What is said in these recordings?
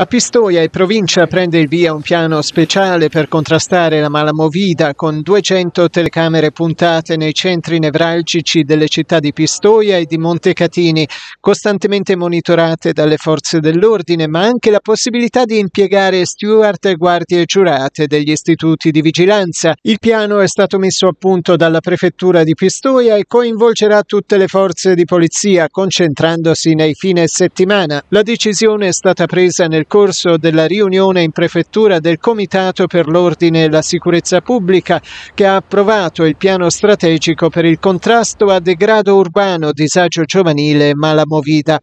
A Pistoia e provincia prende il via un piano speciale per contrastare la malamovida con 200 telecamere puntate nei centri nevralgici delle città di Pistoia e di Montecatini, costantemente monitorate dalle forze dell'ordine, ma anche la possibilità di impiegare steward e guardie giurate degli istituti di vigilanza. Il piano è stato messo a punto dalla prefettura di Pistoia e coinvolgerà tutte le forze di polizia, concentrandosi nei fine settimana. La decisione è stata presa nel corso della riunione in prefettura del Comitato per l'Ordine e la Sicurezza Pubblica che ha approvato il piano strategico per il contrasto a degrado urbano, disagio giovanile e malamovida.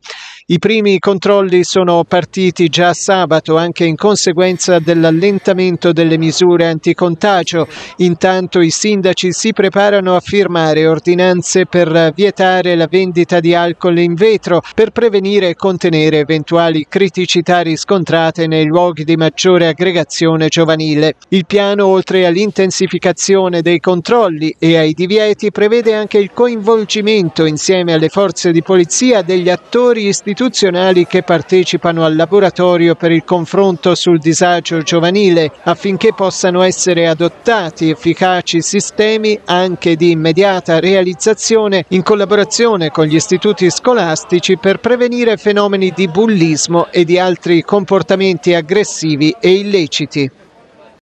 I primi controlli sono partiti già sabato anche in conseguenza dell'allentamento delle misure anticontagio. Intanto i sindaci si preparano a firmare ordinanze per vietare la vendita di alcol in vetro per prevenire e contenere eventuali criticità riscontrate nei luoghi di maggiore aggregazione giovanile. Il piano, oltre all'intensificazione dei controlli e ai divieti, prevede anche il coinvolgimento insieme alle forze di polizia degli attori istituzionali istituzionali che partecipano al laboratorio per il confronto sul disagio giovanile affinché possano essere adottati efficaci sistemi anche di immediata realizzazione in collaborazione con gli istituti scolastici per prevenire fenomeni di bullismo e di altri comportamenti aggressivi e illeciti.